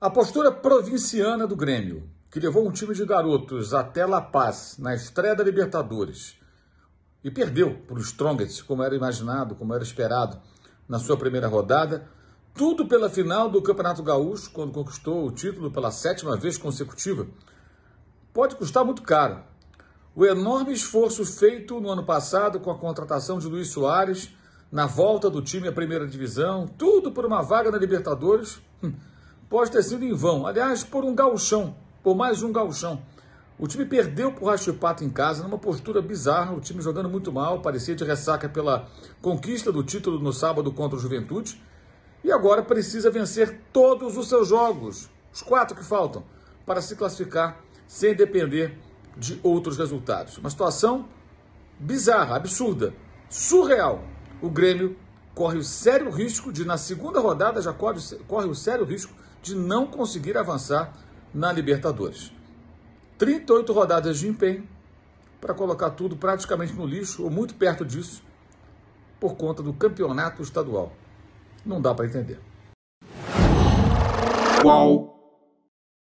A postura provinciana do Grêmio, que levou um time de garotos até La Paz na estreia da Libertadores e perdeu para o Strongest, como era imaginado, como era esperado na sua primeira rodada, tudo pela final do Campeonato Gaúcho, quando conquistou o título pela sétima vez consecutiva, pode custar muito caro. O enorme esforço feito no ano passado com a contratação de Luiz Soares, na volta do time à primeira divisão, tudo por uma vaga na Libertadores. Hum, pode ter sido em vão. Aliás, por um galchão, por mais um galchão. O time perdeu para o Pato em casa numa postura bizarra, o time jogando muito mal, parecia de ressaca pela conquista do título no sábado contra o Juventude. E agora precisa vencer todos os seus jogos, os quatro que faltam, para se classificar sem depender de outros resultados. Uma situação bizarra, absurda, surreal. O Grêmio corre o sério risco de, na segunda rodada, já corre, corre o sério risco de não conseguir avançar na Libertadores. 38 rodadas de empenho para colocar tudo praticamente no lixo ou muito perto disso por conta do campeonato estadual. Não dá para entender.